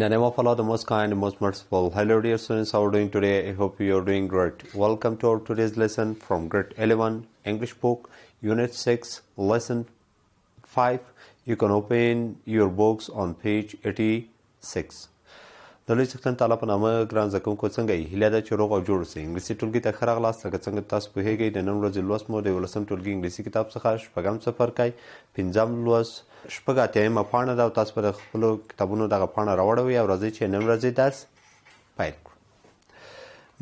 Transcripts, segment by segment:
In the name of Allah, the most kind and most merciful. Hello dear students, how are you doing today? I hope you are doing great. Welcome to our today's lesson from grade 11 English book, unit 6, lesson 5. You can open your books on page 86. د لوی څښتن تعالی په نامه ګران زکونکو څنګه یې هیله ده چې روغ او جوړ اوسئ انګلیسي ټولګي ته ښه راغلاست لکه څنګه تاسو پوهیږئ د نن ورځې لوست مو د یولسم ټولګي انګلیسي کتاب څخه شپږم څپرکی پنځم لوست شپږ اتیمه پاڼه ده او تاسو پر خپلو کتابونو دغه پاڼه راوړوي او راځي چې نن ورځې درس پیل کړو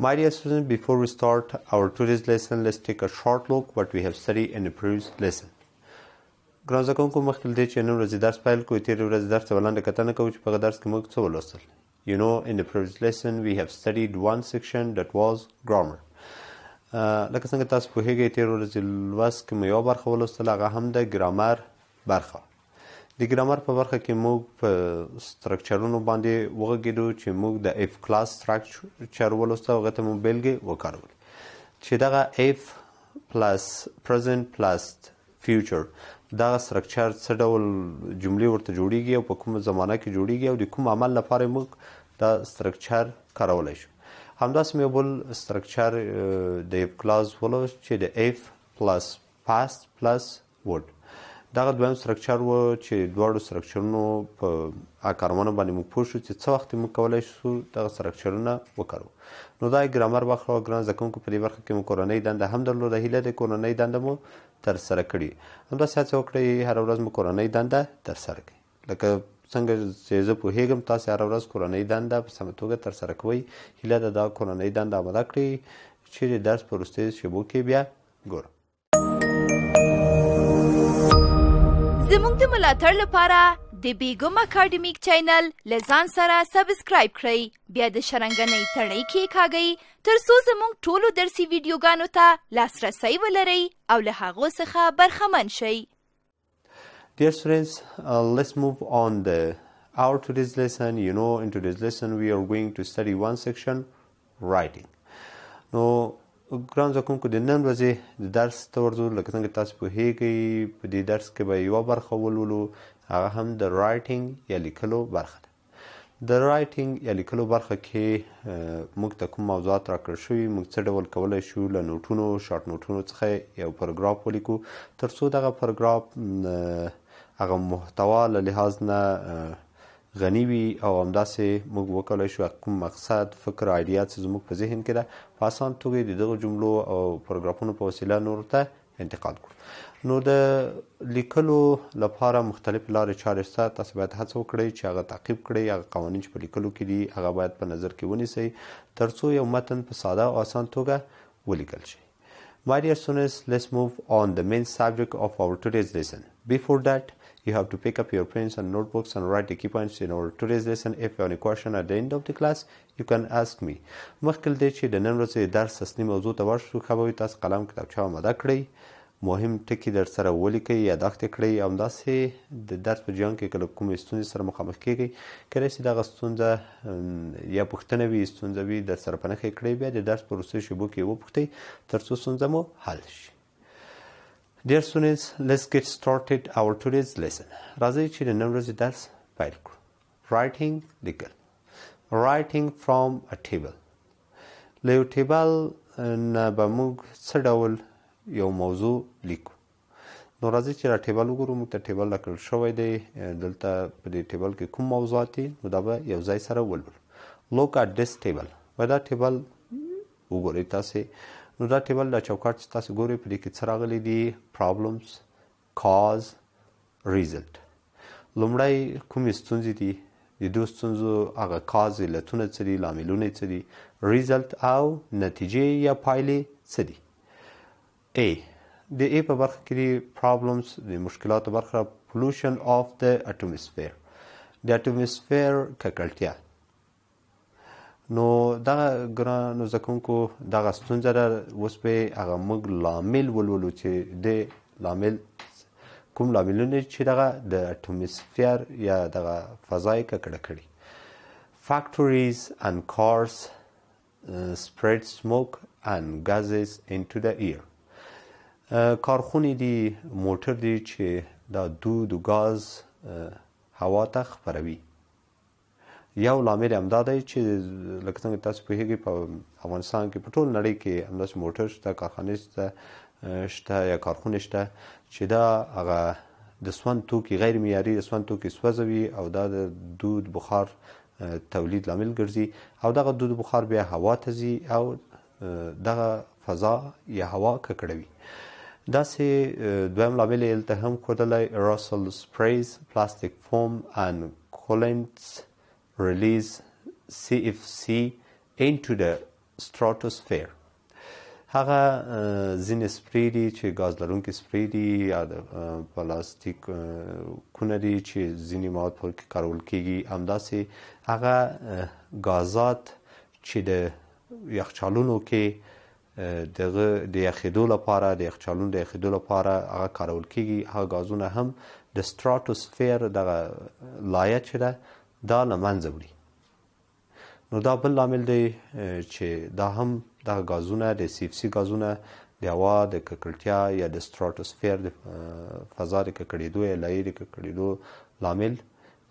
My dear students, before we start our today's lesson, let's take a short look what we have studied in the previous lesson. ګران زده کوونکو مخکې دې چې نن ورځې درس پیل کوو تیر ورځ درس ولاندې کتنه کوو چې په درس کې موږ څه ولوستل. You know, in the previous lesson, we have studied one section that was grammar. لکه څنګه تاسو په هغه تیر ورځ لوست کې مې یو برخه ولوستله هغه هم د ګرامر برخه د ګرامر په برخه کې موږ په سټرکچرونو باندې وغږیدو چې موږ د اف کلاس سټرکچر ولوسته او غته مو بیلګې وکړو چې دغه اف پلس پرزنت پلس فیوچر دا سټرکچر څه ډول جملې ورته جوړیږي او په کومه زمانہ کې جوړیږي او د کوم عمل لپاره موږ دا سټرکچر کارولای شو همداس مې بول سټرکچر د اف کلاس ولوس چې د اف پلس پاست پلس ورډ دغه دویم سټرکچر و چې دواړو سټرکچرونو په اکارمنو باندې موږ پوه شو چې څه وخت موږ کولای شو دغه سټرکچرونه وکړو نو دا ګرامر واخلو ګران ځکه کو په دې برخه کې موږ کورنۍ دنده هم درلوده هیله د کورنۍ دنده مو تر سره کړي همدا سیاسي وکړي هر ورځ موږ کورنۍ دنده تر سره کړي لکه څنګه چې زه په هیګم تاسو هر ورځ کورنۍ دنده په سم توګه تر سره کوي هیله د دا کورنۍ دنده آماده کړي چې درس پرسته شی بو کې بیا ګورم زموږ د ملاتړ لپاره د بیګم اکاډمیک چینل لزان سره سبسکرایب کړئ بیا د شرنګنۍ تړۍ کې کاږئ تر څو زموږ ټولو درسي ویډیوګانو ته لاسرسی ولرئ او له هغو څخه برخمن شئ Dear students, uh, let's move on the our today's lesson. You know, in today's lesson, we are going to study one section, writing. Now, ګران زکونکو د نن ورځې د درس ته ورځو لکه څنګه تاسو په هیګي په دې درس کې به یو برخه ولولو هغه هم د رائټینګ یا لیکلو برخه ده د رائټینګ یا لیکلو برخه کې موږ ته کوم موضوعات راکړ شوي موږ څه ډول کولای شو له نوټونو شارټ نوټونو څخه یو پاراګراف ولیکو تر څو دغه پاراګراف هغه محتوا له لحاظ نه غنی وي او همداسې موږ وکولای شو کوم مقصد فکر ایډیا چې زموږ په ذهن کې ده په اسان توګه د دغه جملو او پاراګرافونو په وسیله نور ته انتقال کړو نو د لیکلو لپاره مختلف لارې چارې شته تاسو باید هڅه وکړئ چې هغه تعقیب کړئ هغه قوانین چې په لیکلو کې دي هغه باید په نظر کې ونیسئ ترڅو یو متن په ساده او اسان توګه ولیکل شي My dear students, let's move on the main subject of our today's lesson. Before that, You have to pick up your pens and notebooks and write the key points in our today's lesson. If you have any question at the end of the class, you can ask me. مخکې دې چې د نن ورځې درس اصلي موضوع ته ورشو خو تاسو قلم کتابچه آماده کړئ مهم ټکي در سره ولیکئ یاداښت کړئ همداسې د درس په جریان کې کله کومې ستونزې سره مخامخ کیږئ کله چې دغه ستونزه یا پوښتنه وي ستونزه وي در سره په نښه کړئ بیا د درس په وروستیو شیبو کې وپوښتئ تر څو ستونزه مو حل شي Dear students, let's get started our today's lesson. راځي چې د نن ورځې درس پیل کړو. Writing لیکل. Writing from a table. له یو ټیبل نه به موږ څه ډول یو موضوع لیکو. نو راځي چې را ټیبل وګورو موږ ته ټیبل راکړل شوی دی دلته په دې ټیبل کې کوم موضوعات دي نو دا به یو ځای سره ولولو. Look at this table. ودا ټیبل وګورئ تاسو نو دا ټیبل دا چوکاټ چې تاسو ګورئ په دې کې څه راغلي دي پرابلمز کاز ریزلټ لومړی کومې ستونزې دي د دوه ستونزو هغه کاز علتونه څه دي لاملونه څه دي ریزلټ او نتیجې یا پایلې څه دي ا د ای په برخه کې د پرابلمز د مشکلاتو برخه پولوشن اف د اټموسفیر د اټموسفیر ککړتیا نو دغه ګرانو زکونکو دغه ستونزه را اوس په هغه موږ لامل ولولو چې د لامل کوم لاملونه چې دغه د اټموسفیر یا دغه فضای ککړه کړي فیکټریز اند کارز سپریډ سموک اند غازز انټو د ایر کارخونه دي موټر دي چې دا دود او غاز uh, هوا ته خپروي یو لامل هم دا دی چې لکه څنګه تاسو په هیګي په افغانستان کې په ټول نړۍ کې همداس موټر شته کارخانې شته شته یا کارخونه شته چې دا هغه د سون توکي غیر معیاري د سون توکي سوځوي او دا د دود بخار تولید لامل ګرځي او دغه دود بخار بیا هوا ته ځي او دغه فضا یا هوا ککړوي دا سه دویم لامل التهام کودلای راسل سپریز پلاستیک فوم ان کولنټس release CFC into the stratosphere هغه زین سپری دی چې غاز لرونکي سپری دی یا د پلاستیک کونه دی چې زینی مواد په کې کارول کیږي همداسې هغه غازات چې د یخچالونو کې دغه د یخېدو لپاره د یخچالونو د یخېدو لپاره هغه کارول کیږي هغه غازونه هم د ستراتوسفیر دغه لایه چې ده دا لمنځه وړي نو دا بل لامل دی چې دا هم د غازونه د سی اف سی غازونه د هوا د ککړتیا یا د سټراتوسفیر د فضا د ککړېدو یا لایې د ککړېدو لامل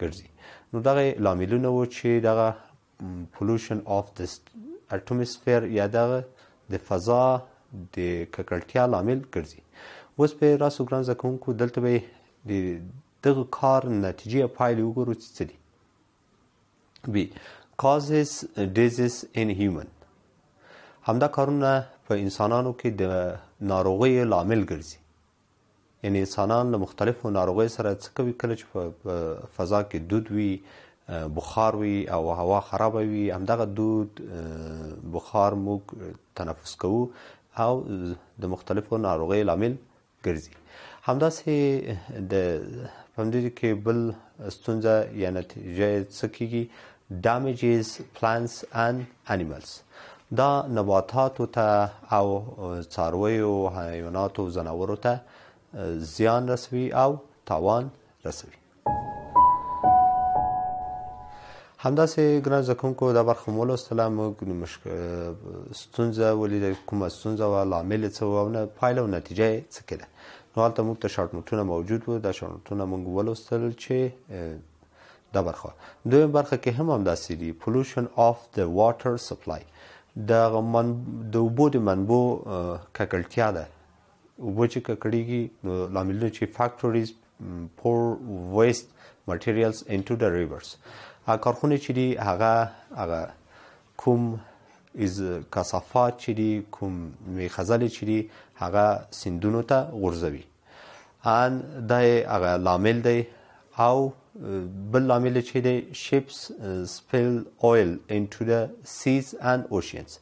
ګرځي نو دغه لاملونه و چې دغه پولوشن اف د اټموسفیر یا دغه د فضا د ککړتیا لامل ګرځي اوس په راسو ګران زکونکو دلته به د دغه کار نتیجې پایلې وګورو چې څه دي B causes uh, diseases in human همدا کارونه په انسانانو کې د ناروغي لامل ګرځي یعنی انسانان له مختلفو ناروغي سره څه کوي کله چې په فضا کې دود وي بخار وي او هوا خراب وي همدغه دود بخار موږ تنفس کوو او د مختلفو ناروغي لامل ګرځي همداسې د پمدې کې بل ستونزه یا نتیجه څه کیږي damages plants and animals دا نباتاتو ته او څارویو حیواناتو زناورو ته زیان رسوي او تاوان رسوي همداسې ګران زکونکو د برخه مول استلام ستونزه ولیدل کومه ستونزه او لامل څه وونه پایله او نتیجه څه کړه نو هلته موږ ته شارټ نوټونه موجود وو دا شارټ نوټونه موږ ولوستل چې دا برخه دویم برخه کې هم همداسې دي پولوشن اف د واټر سپلای د من د اوبو د منبو ککړتیا ده اوبو چې ککړیږي نو لاملونه چې فیکټوریز پور ویست مټیریالز انټو د ریورز هغه کارخونه چې دي هغه هغه کوم از کثافات چې دي کوم میخزل چې دي هغه سندونو ته غورځوي ان دا هغه لامل دی او بل لامل چې دی ships e, spill oil into the seas and oceans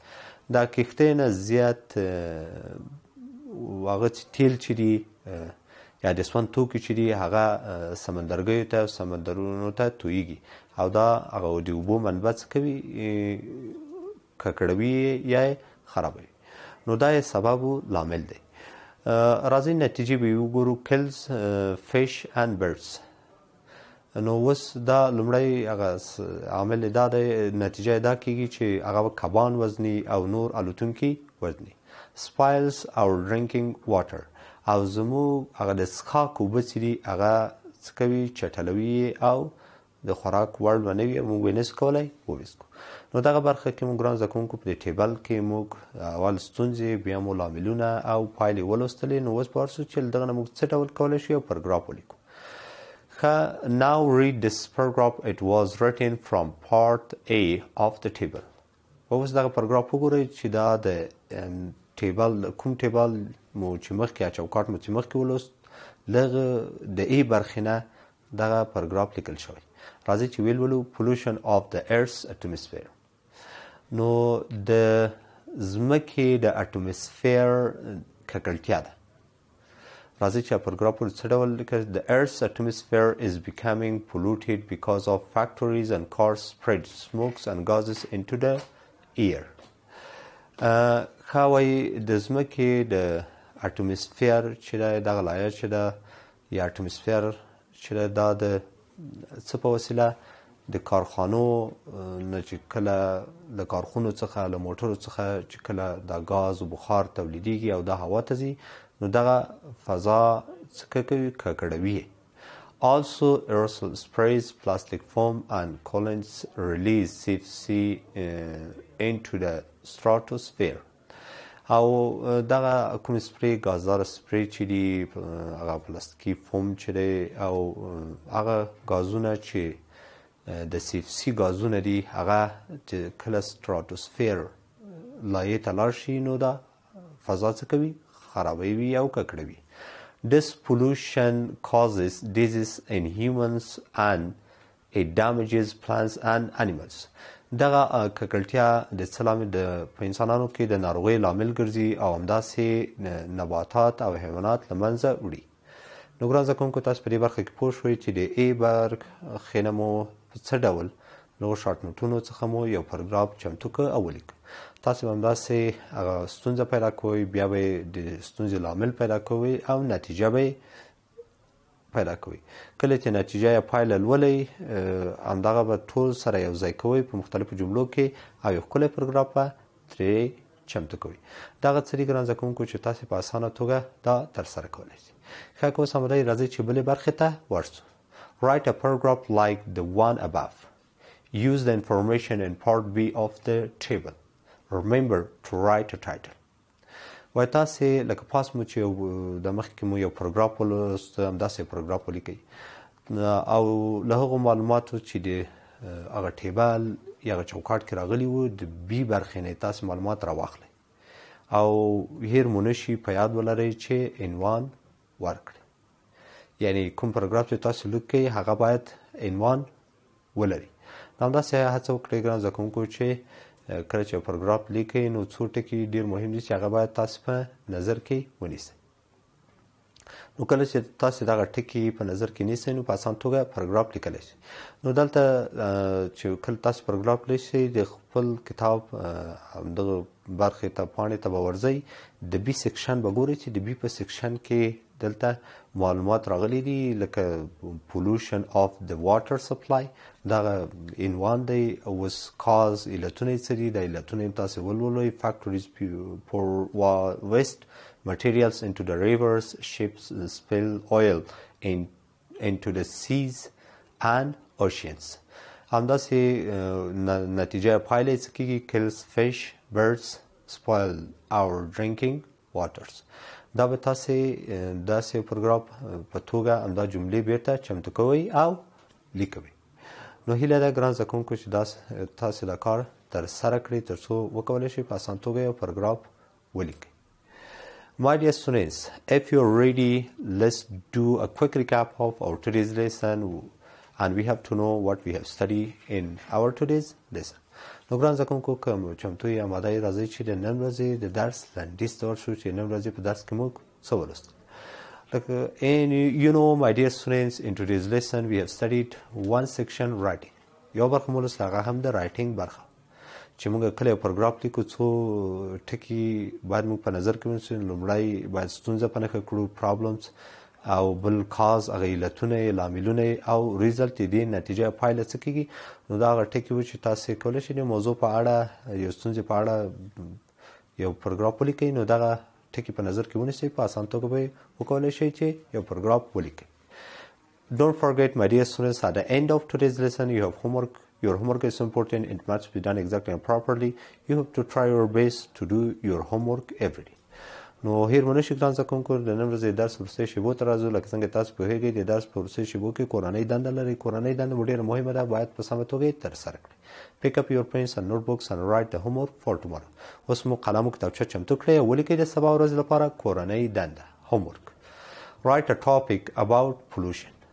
دا کښته نه زیات واغه تیل چې دی یا د سون توکي چې دی هغه سمندرګیو ته سمندرونو ته تویږي او دا هغه د وبو منبع کوي ککړوي یا خرابوي نو دا یې سبب لامل دی راځي نتیجې به وګورو کلز فیش اند برډز نو وس دا لمړی هغه عامل دا د نتیجې دا کیږي چې هغه کبان وزنی او نور الوتونکي وزنی سپایلز او ډرینکینګ واټر او زمو هغه د څښاک اوبه چې دي هغه څکوي چټلوي او د خوراک وړ ونوي موږ وینس کولای وویسکو نو دغه برخه کې موږ ګران زکونکو په ټیبل کې موږ اول ستونزې بیا مو لاملونه او پایلې ولوستلې نو اوس پارسو چې دغه موږ څه ډول کولای شو پر ګراف ولیکو Now read this paragraph. It was written from part A of the table. اوس دغه پاراګراف وګورئ چې دا د ټیبل کوم ټیبل مو چې مخکې چوکاټ مو چې مخکې ولوست لغه د ای برخینه دغه پاراګراف لیکل شوی راځي چې ویل ولو پولوشن اف د ارث اټموسفیر نو د زمکه د اټموسفیر ککړتیا ده راځي چې پرګراف په څه ډول لیکل uh, د ارث اټموسفیر از بیکامینګ پولوټډ بیکاز اف فیکټریز اند کارز سپریډ سموکس اند غازز انټو د ایر ا خاوي د زمکه د اټموسفیر چې د غلایا چې د یا اټموسفیر چې د د څه په وسیله د کارخانو نه چې کله د کارخونو څخه له موټرو څخه چې کله د غاز او بخار تولیدېږي او د هوا ته ځي نو دغه فضا څه کوي ککړوي Also, aerosol sprays, plastic foam, and collants release CFC uh, eh, into the stratosphere. او دغه کوم سپری غازدار سپری چې دی هغه پلاستیکي فوم چې دی او هغه غازونه چې د سی اف سی غازونه دي هغه چې کله ستراتوسفیر لایې تلار شي نو دا فضا څه کوي خرابوي او ککړوي This pollution causes disease in humans and it damages plants and animals. دغه ککړتیا د سلام د انسانانو کې د ناروغي لامل ګرځي او همداسې نباتات او حیوانات لمنځه وړي. نو ګران زکونکو تاسو په دې برخه کې پوه شوي چې د ای برګ خینمو په څه ډول نو شارټ نوټونو څخه مو یو پراګراف چمتو ک او ولیک تاسو هم داسې هغه ستونزه پیدا کوئ بیا به د ستونزې لامل پیدا کوئ او نتیجه به پیدا کوئ کله چې نتیجه یا پایله لولئ همدغه به ټول سره یو ځای کوئ په مختلفو جملو کې او یو ښکلی پروګرام به ترې چمتو کوي دغه څرې ګران زده کوونکو چې تاسو په اسانه توګه دا ترسره کولی شئ ښه اوس همدا راځئ چې بلې برخې ته ورسو Write a paragraph like the one above. Use the information in part B of the table. remember to write a title وای تاسو لکه پاس مو چې د مخکې مو یو پروګرام ولست هم داسې پروګرام ولیکي او له هغه معلوماتو چې د هغه ټیبل یا چوکاټ کې راغلی وو د بي برخې نه تاسو معلومات راواخلئ او هیر مونشي په یاد ولرئ چې عنوان ورکړي یعنی کوم پروګرام چې تاسو لیکي هغه باید عنوان ولري دا هم داسې هڅه وکړئ ګران زده کوونکو چې کله چې پروګراف لیکئ نو څو ټکي ډیر مهم دي چې هغه باید تاسو په نظر کې ونیسئ نو کله چې تاسو دغه ټکي په نظر کې نیسئ نو په اسان توګه پروګراف لیکلی شئ نو دلته چې کله تاسو پروګراف لیکئ د خپل کتاب دغه برخې ته پاڼې ته به ورځئ د بی سیکشن به ګورئ چې د بی په سیکشن کې دلته معلومات راغلي دي لکه پولوشن اف د واټر سپلای دا عنوان دی اوس کاز الټونې سری د الټونې تاسو ولولې فیکټریز فور ویست materials into the rivers ships spill oil in into the seas and oceans همداسې نتیجه پایله کیږي kills fish birds spoil our drinking waters دا به تاسو داسې پروګرام په توګه همدا جملې بیرته چمتو کوئ او لیکوئ نو هیله ده ګران زده کوونکو چې دا تاسو دا کار تر سره کړئ تر څو وکولی شئ په اسان توګه یو پروګرام ولیکئ My dear students, if you're ready, let's do a quick recap of our today's lesson and we have to know what we have studied in our today's lesson. نو ګران زکم کو کوم چمتو یا ماده راځي چې د نن ورځې د درس لنډیز تور شو چې نن ورځې په درس کې موږ څه ولست like in you know my dear students in today's lesson we have studied one section writing یو برخه مو لسه هغه هم د رائټینګ برخه چې موږ کله پروګرام لیکو څو ټکی باید موږ په نظر کې ونیسو لومړی باید ستونزه پنه کړو پرابلمز او بل کاز غیلتونه لاملونه او ریزلټ دې نتیجه پایله څه کیږي نو دا غټه کې چې تاسو کولای شئ موضوع په اړه یو ستونزې په اړه یو پروګرام ولیکئ نو دا ټکی په نظر کې ونیسئ په اسان توګه به وکولای شئ چې یو پروګرام ولیکئ Don't forget, my dear students, at the end of today's lesson, you have homework. Your homework is important. It must be done exactly and properly. You have to try your best to do your homework every day. نو هیر مونږ شي ګران زکم کول د نن ورځې درس پرسه شی بو تر ازو لکه څنګه تاسو په هغه د درس پرسه شی بو کې کورنۍ دند لري کورنۍ دند ډیر مهمه ده باید په سمه توګه تر سره کړئ pick up your pens and notebooks and write the homework for tomorrow اوس مو قلم او کتابچه چمتو کړئ ولیکئ د سبا ورځ لپاره کورنۍ دند homework write a topic about pollution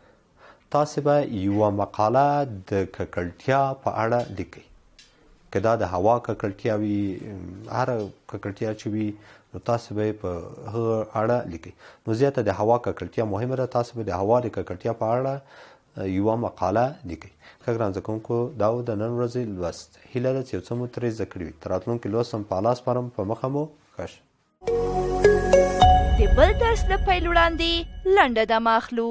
تاسو به یو مقاله د ککړتیا په اړه لیکئ که دا د هوا ککړتیا وي هر ککړتیا چې وي نو تاسو به په هغه اړه لیکي نو زیاته د هوا ککړتیا مهمه ده تاسو به د هوا د ککړتیا په اړه یو مقاله لیکي کګران ځکونکو دا د نن ورځې لوست هیله ده چې یو څه مو ترې زده کړي تر راتلونکي لوست هم په لاس پرم په مخه مو کش د بل درس د پیل وړاندې لنډه د ماخلو